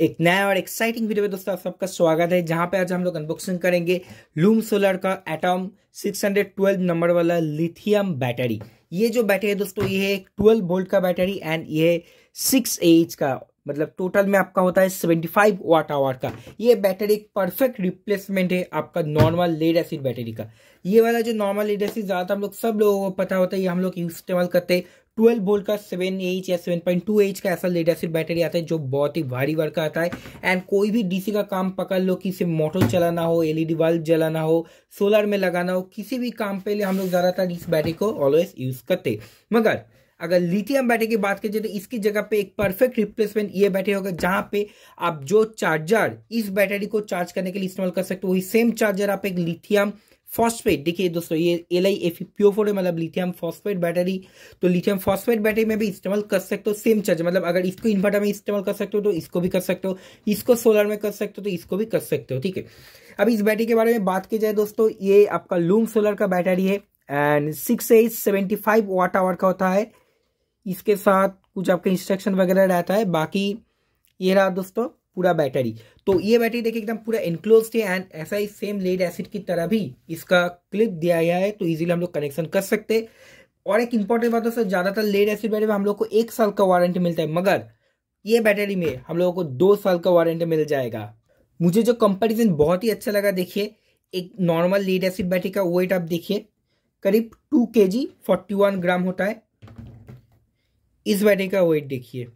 एक नया और एक्साइटिंग वीडियो में दोस्तों आप सबका स्वागत है जहां पे आज हम लोग अनबॉक्सिंग करेंगे लूम सोलर का एटम 612 नंबर वाला लिथियम बैटरी ये जो बैटरी है दोस्तों ये है एक ट्वेल्व वोल्ट का बैटरी एंड ये सिक्स एच का मतलब टोटल में आपका होता है 75 फाइव वाट आवर का ये बैटरी एक परफेक्ट रिप्लेसमेंट है आपका नॉर्मल लेड एसिड बैटरी का ये वाला जो नॉर्मल लेड एसिड ज़्यादातर हम लोग सब लोगों को पता होता है ये हम लोग इस्तेमाल करते हैं ट्वेल्व वोल्ट का सेवन एच या सेवन पॉइंट टू एच का ऐसा लेड एसिड बैटरी आता है जो बहुत ही भारी वर्ग का आता है एंड कोई भी डीसी का काम पकड़ लो कि सिर्फ मोटर चलाना हो एलईडी बल्ब e जलाना हो सोलर में लगाना हो किसी भी काम पे लिए हम लोग ज़्यादातर इस बैटरी को ऑलवेज यूज़ करते मगर अगर लिथियम बैटरी की बात कीजिए तो इसकी जगह पे एक परफेक्ट रिप्लेसमेंट ये बैटरी होगा जहाँ पे आप जो चार्जर इस बैटरी को चार्ज करने के लिए इस्तेमाल कर सकते हो वही सेम चार्जर आप एक लिथियम फॉस्फेट देखिए दोस्तों ये L I F pure four है मतलब लिथियम फॉस्फेट बैटरी तो लिथियम फॉस्फेट बैटरी में भी इस्तेमाल कर सकते हो सेम चार्ज मतलब अगर इसको इन्वर्टर में इस्तेमाल कर सकते हो तो इसको भी कर सकते हो इसको सोलर में कर सकते हो तो इसको भी कर सकते हो ठीक है अब इस बैटरी के बारे में बात की जाए दोस्तों ये आपका लूम सोलर का बैटरी है and six H seventy five watt hour का होता है इसके साथ कुछ आपका इंस्ट्रक्शन वगैरह रहता है बाकी ये रहा दोस्तों पूरा बैटरी तो ये बैटरी देखिए एकदम पूरा इनक्लोज है एंड ऐसा ही सेम लेड एसिड की तरह भी इसका क्लिप दिया गया है तो इजीली हम लोग कनेक्शन कर सकते और एक इंपॉर्टेंट बात है सर ज़्यादातर लेड एसिड बैटरी में हम लोग को एक साल का वारंटी मिलता है मगर ये बैटरी में हम लोगों को दो साल का वारंटी मिल जाएगा मुझे जो कंपेरिजन बहुत ही अच्छा लगा देखिए एक नॉर्मल लीड एसिड बैटरी का वेट आप देखिए करीब टू के जी फोर्टी वन ग्राम होता है इस बैटरी का वेट देखिए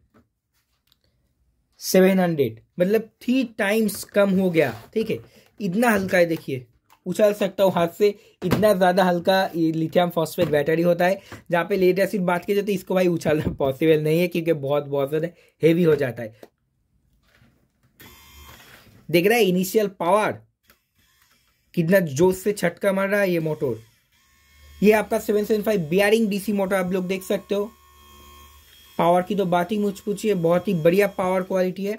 सेवन हंड्रेड मतलब थ्री टाइम्स कम हो गया ठीक है इतना हल्का है देखिए उछाल सकता हूँ हाथ से इतना ज़्यादा हल्का लिथियम फॉस्फेट बैटरी होता है जहाँ पे लेट एसिड बात की जाए तो इसको भाई उछालना पॉसिबल नहीं है क्योंकि बहुत बहुत ज़्यादा हेवी हो जाता है देख रहा है इनिशियल पावर कितना जोश से छटका मार रहा है ये मोटर ये आपका seven seven five bearing DC motor आप लोग देख सकते हो पावर की तो बात ही मुझ पूछिए बहुत ही बढ़िया पावर क्वालिटी है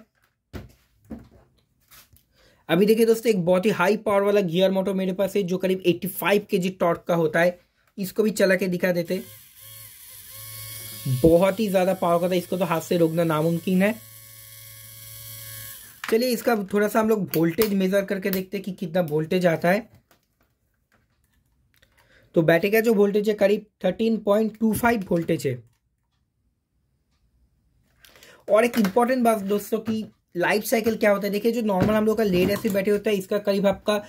अभी देखिए दोस्तों एक बहुत ही हाई पावर वाला गियर मोटर मेरे पास है जो करीब 85 जी टॉर्क का होता है इसको भी चला के दिखा देते बहुत ही ज़्यादा पावर का था इसको तो हाथ से रोकना नामुमकिन है चलिए इसका थोड़ा सा हम लोग वोल्टेज मेज़र करके देखते हैं कि कितना वोल्टेज आता है तो बैटरी का जो वोल्टेज है करीब 13.25 वोल्टेज है और एक इंपॉर्टेंट बात दोस्तों की लाइफ साइकिल क्या होता है देखिए जो नॉर्मल हम लोग का लेड एसिड बैटरी होता है इसका करीब आपका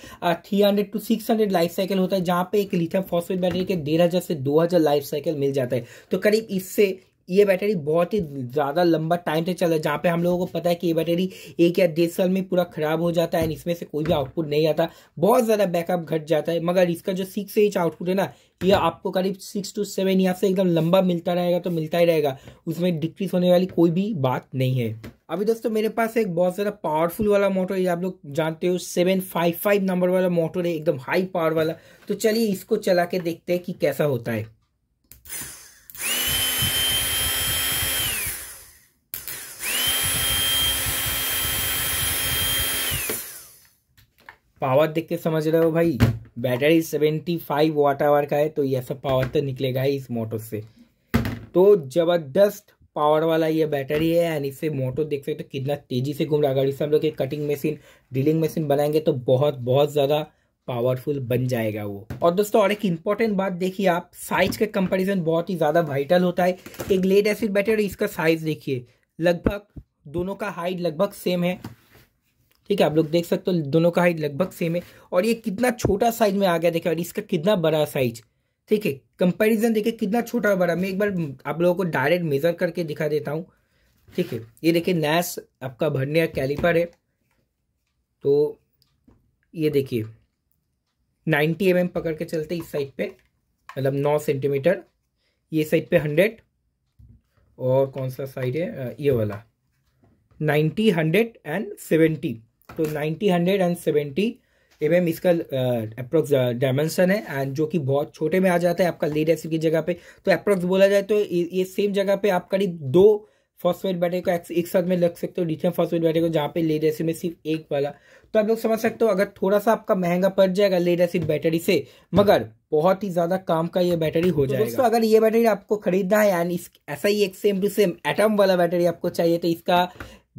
three hundred to six hundred life cycle होता है जहाँ पे एक लिथियम फॉस्फेट बैटरी के डेढ़ हज़ार से दो हज़ार लाइफ साइकिल मिल जाता है तो करीब इससे ये बैटरी बहुत ही ज़्यादा लंबा टाइम से चला जहाँ पे हम लोगों को पता है कि ये बैटरी एक या डेढ़ साल में पूरा ख़राब हो जाता है इसमें से कोई भी आउटपुट नहीं आता बहुत ज़्यादा बैकअप घट जाता है मगर इसका जो सिक्स इंच आउटपुट है ना ये आपको करीब सिक्स टू सेवन या से एकदम लंबा मिलता रहेगा तो मिलता ही रहेगा उसमें डिक्रीज होने वाली कोई भी बात नहीं है अभी दोस्तों मेरे पास एक बहुत ज़्यादा पावरफुल वाला मोटर ये आप लोग जानते हो सेवन फाइव फाइव नंबर वाला मोटर है एकदम हाई पावर वाला तो चलिए इसको चला के देखते हैं कि कैसा होता है पावर देख के समझ रहे हो भाई battery seventy five watt hour का है तो यह सब पावर तो निकलेगा ही इस मोटर से तो ज़बरदस्त पावर वाला ये बैटरी है एंड इससे मोटर देख सकते हो तो कितना तेज़ी से घूम रहा है अगर इससे हम लोग एक कटिंग मशीन ड्रिलिंग मशीन बनाएंगे तो बहुत बहुत ज़्यादा पावरफुल बन जाएगा वो और दोस्तों और एक इम्पॉर्टेंट बात देखिए आप साइज का कंपेरिजन बहुत ही ज़्यादा वाइटल होता है एक लेड एसिड बैटरी इसका साइज़ देखिए लगभग दोनों का हाइट लगभग सेम है ठीक है आप लोग देख सकते हो दोनों का हाइट लगभग सेम है और ये कितना छोटा साइज में आ गया देखिए और इसका कितना बड़ा साइज ठीक है कंपैरिजन देखिए कितना छोटा और बड़ा मैं एक बार आप लोगों को डायरेक्ट मेजर करके दिखा देता हूँ ठीक है ये देखिए नैस आपका भरने का कैलिपर है तो ये देखिए नाइन्टी एम mm पकड़ के चलते इस साइड पे मतलब नौ सेंटीमीटर ये साइड पे हंड्रेड और कौन सा साइड है ये वाला नाइन्टी हंड्रेड एंड सेवेंटी तो ninety hundred and seventy M M इसका अप्रोक्स डायमेंशन है एंड जो कि बहुत छोटे में आ जाता है आपका लीड एसिड की जगह पे तो अप्रोक्स बोला जाए तो ये सेम जगह पे आप करीब दो फॉस्फेट बैटरी को एक साथ में लग सकते हो डिथियम फॉस्फेट बैटरी को जहाँ पे लेड एसिड में सिर्फ एक वाला तो आप लोग समझ सकते हो अगर थोड़ा सा आपका महंगा पड़ जाएगा लेड एसिड बैटरी से मगर बहुत ही ज़्यादा काम का ये बैटरी हो तो जाएगा दोस्तों अगर ये बैटरी आपको खरीदना है एंड ऐसा ही एक सेम टू सेम एटम वाला बैटरी आपको चाहिए तो इसका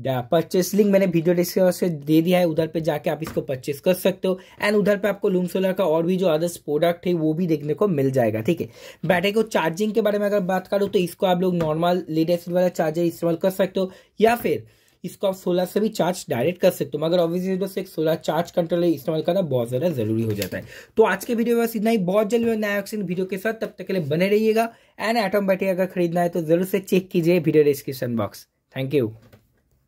परचेस लिंक मैंने वीडियो डिस्क्रिप्शन से दे दिया है उधर पे जाके आप इसको परचेस कर सकते हो एंड उधर पे आपको लूम सोलर का और भी जो अदर्स प्रोडक्ट है वो भी देखने को मिल जाएगा ठीक है बैटरी को चार्जिंग के बारे में अगर बात करूँ तो इसको आप लोग नॉर्मल लेड एसिड वाला चार्जर इस्तेमाल कर सकते हो या फिर इसको आप सोलर से भी चार्ज डायरेक्ट कर सकते हो मगर ऑब्वियसली बस एक सोलर चार्ज कंट्रोलर इस्तेमाल करना बहुत ज़्यादा जरूरी हो जाता है तो आज के वीडियो में बस इतना ही बहुत जल्द मैं नया ऑक्सीजन वीडियो के साथ तब तक के लिए बने रहिएगा एंड एटम बैटरी अगर खरीदना है तो जरूर से चेक कीजिए video description box thank you